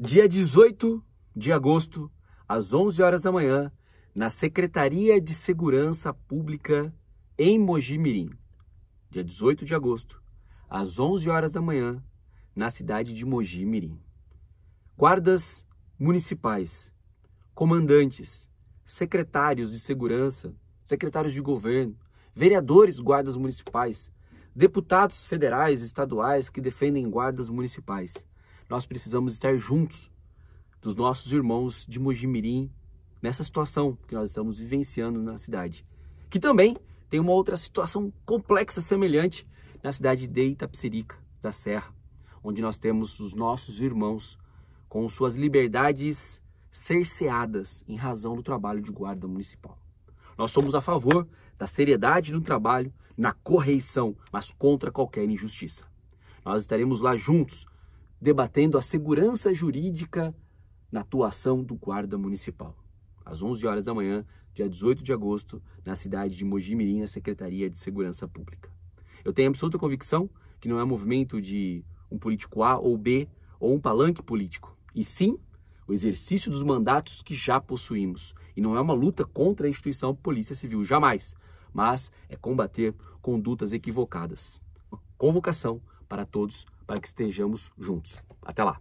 dia 18 de agosto, às 11 horas da manhã, na Secretaria de Segurança Pública em Mojimirim. Dia 18 de agosto, às 11 horas da manhã, na cidade de Mojimirim. Guardas municipais, comandantes, secretários de segurança, secretários de governo, vereadores guardas municipais, deputados federais e estaduais que defendem guardas municipais nós precisamos estar juntos dos nossos irmãos de Mojimirim nessa situação que nós estamos vivenciando na cidade. Que também tem uma outra situação complexa semelhante na cidade de Itapsirica da Serra, onde nós temos os nossos irmãos com suas liberdades cerceadas em razão do trabalho de guarda municipal. Nós somos a favor da seriedade no trabalho, na correição, mas contra qualquer injustiça. Nós estaremos lá juntos debatendo a segurança jurídica na atuação do guarda municipal. Às 11 horas da manhã, dia 18 de agosto, na cidade de Mojimirim, na Secretaria de Segurança Pública. Eu tenho absoluta convicção que não é movimento de um político A ou B ou um palanque político, e sim o exercício dos mandatos que já possuímos. E não é uma luta contra a instituição Polícia Civil, jamais, mas é combater condutas equivocadas. Convocação para todos, para que estejamos juntos. Até lá!